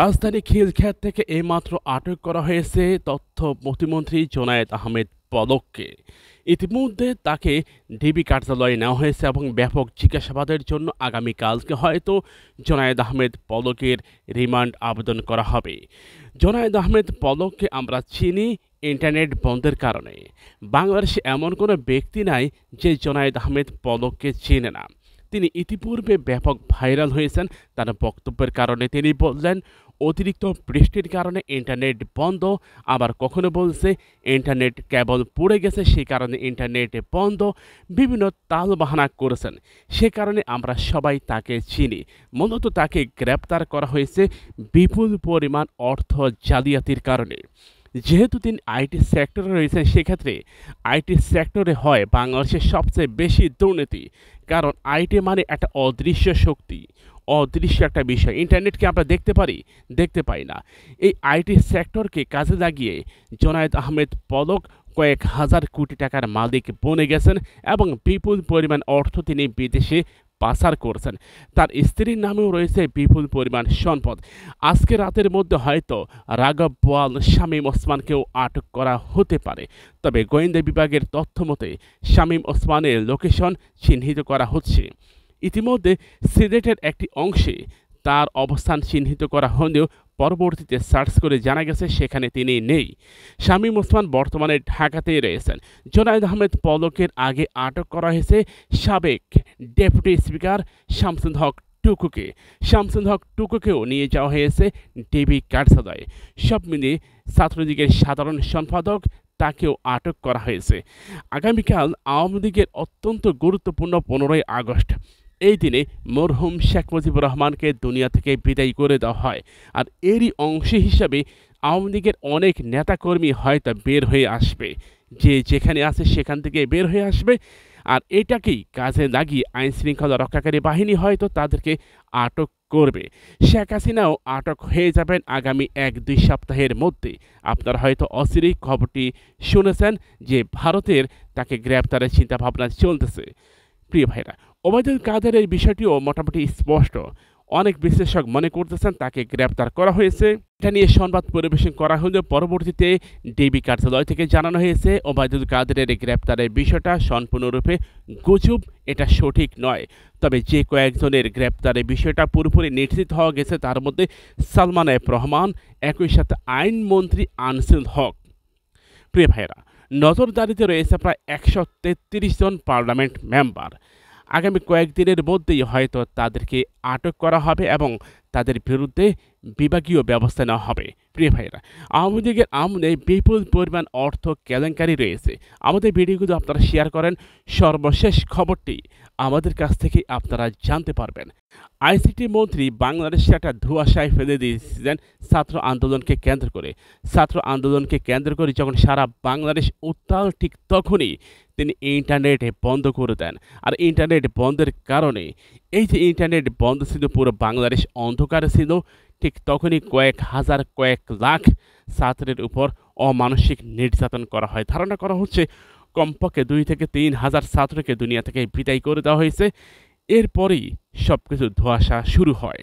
রাজধানী খিলখ্যাত থেকে এইমাত্র আটক করা হয়েছে তথ্য প্রতিমন্ত্রী জোনায়েদ আহমেদ পদককে ইতিমধ্যে তাকে ডিবি কার্যালয়ে নেওয়া হয়েছে এবং ব্যাপক জিজ্ঞাসাবাদের জন্য আগামীকালকে হয়তো জোনায়েদ আহমেদ পদকের রিমান্ড আবেদন করা হবে জোনায়েদ আহমেদ পদককে আমরা চিনি ইন্টারনেট বন্ধের কারণে বাংলাদেশে এমন কোনো ব্যক্তি নাই যে জোনায়েদ আহমেদ পদককে চেনে না তিনি ইতিপূর্বে ব্যাপক ভাইরাল হয়েছেন তার বক্তব্যের কারণে তিনি বললেন অতিরিক্ত বৃষ্টির কারণে ইন্টারনেট বন্ধ আবার কখনো বলছে ইন্টারনেট কেবল পড়ে গেছে সে কারণে ইন্টারনেট বন্ধ বিভিন্ন তাল বাহানা করেছেন সে কারণে আমরা সবাই তাকে চিনি মূলত তাকে গ্রেপ্তার করা হয়েছে বিপুল পরিমাণ অর্থ জালিয়াতির কারণে যেহেতু তিনি আইটি সেক্টরে রয়েছেন সেক্ষেত্রে আইটি সেক্টরে হয় বাংলাদেশের সবচেয়ে বেশি দুর্নীতি কারণ আইটি মানে একটা অদৃশ্য শক্তি অদৃশ্য একটা বিষয় ইন্টারনেটকে আমরা দেখতে পারি দেখতে পাই না এই আইটি সেক্টরকে কাজে লাগিয়ে জনায়েদ আহমেদ পদক কয়েক হাজার কোটি টাকার মালিক বনে গেছেন এবং বিপুল পরিমাণ অর্থ তিনি বিদেশে পাচার করছেন তার স্ত্রীর নামেও রয়েছে বিপুল পরিমাণ সম্পদ আজকে রাতের মধ্যে হয়তো রাঘব বোয়াল শামীম ওসমানকেও আটক করা হতে পারে তবে গোয়েন্দা বিভাগের তথ্য মতে শামীম ওসমানের লোকেশন চিহ্নিত করা হচ্ছে ইতিমধ্যে সিলেটের একটি অংশে তার অবস্থান চিহ্নিত করা হলেও পরবর্তীতে সার্চ করে জানা গেছে সেখানে তিনি নেই শামীম ওসমান বর্তমানে ঢাকাতেই রয়েছেন জোনায়দ আহমেদ পলকের আগে আটক করা হয়েছে সাবেক ডেপুটি স্পিকার শামসুন হক টুকুকে শামসুন হক টুকুকেও নিয়ে যাওয়া হয়েছে ডিবি কার্যালয়ে সব মিলিয়ে ছাত্রলীগের সাধারণ সম্পাদক তাকেও আটক করা হয়েছে আগামীকাল আওয়ামী লীগের অত্যন্ত গুরুত্বপূর্ণ পনেরোই আগস্ট এই দিনে মরহুম শেখ মুজিবুর রহমানকে দুনিয়া থেকে বিদায় করে দেওয়া হয় আর এরই অংশ হিসাবে আওয়ামী লীগের অনেক নেতাকর্মী হয়তো বের হয়ে আসবে যে যেখানে আছে সেখান থেকে বের হয়ে আসবে আর এটাকেই কাজে লাগিয়ে আইন শৃঙ্খলা রক্ষাকারী বাহিনী হয়তো তাদেরকে আটক করবে শেখ হাসিনাও আটক হয়ে যাবেন আগামী এক দুই সপ্তাহের মধ্যে আপনারা হয়তো অচিরেই খবরটি শুনেছেন যে ভারতের তাকে গ্রেপ্তারের চিন্তাভাবনা চলতেছে প্রিয় ভাইরা ওবায়দুল কাদের এই বিষয়টিও মোটামুটি স্পষ্ট অনেক বিশ্লেষক মনে করতেছেন তাকে গ্রেপ্তার করা হয়েছে এটা নিয়ে সংবাদ পরিবেশন করা হলেও পরবর্তীতে ডিবি কার্যালয় থেকে জানানো হয়েছে ওবায়দুল কাদেরের গ্রেপ্তারের বিষয়টা সম্পূর্ণরূপে গুজব এটা সঠিক নয় তবে যে কয়েকজনের গ্রেপ্তারের বিষয়টা পুরোপুরি নিশ্চিত হওয়া গেছে তার মধ্যে সালমান এফ রহমান একই সাথে আইনমন্ত্রী আনসুল হক প্রিয় ভাইরা নজরদারিতে রয়েছে প্রায় একশো জন পার্লামেন্ট মেম্বার আগামী কয়েকদিনের মধ্যেই হয়তো তাদেরকে আটক করা হবে এবং তাদের বিরুদ্ধে বিভাগীয় ব্যবস্থা নেওয়া হবে প্রিয় ভাইরা আওয়ামী লীগের আমলে বিপুল পরিমাণ অর্থ কেলেঙ্কারি রয়েছে আমাদের ভিডিওগুলো আপনারা শেয়ার করেন সর্বশেষ খবরটি আমাদের কাছ থেকে আপনারা জানতে পারবেন আইসিটি মন্ত্রী বাংলাদেশে একটা ধোয়াশায় ফেলে দিয়েছিলেন ছাত্র আন্দোলনকে কেন্দ্র করে ছাত্র আন্দোলনকে কেন্দ্র করে যখন সারা বাংলাদেশ উত্তাল ঠিক তখনই তিনি ইন্টারনেট বন্ধ করে দেন আর ইন্টারনেট বন্ধের কারণে এই যে ইন্টারনেট বন্ধ ছিল পুরো বাংলাদেশ অন্ধকার ছিল ঠিক তখনই কয়েক হাজার কয়েক লাখ ছাত্রের উপর অমানসিক নির্যাতন করা হয় ধারণা করা হচ্ছে কমপক্ষে দুই থেকে তিন হাজার ছাত্রকে দুনিয়া থেকে বিদায় করে দেওয়া হয়েছে এরপরেই সব কিছু ধোয়াশা শুরু হয়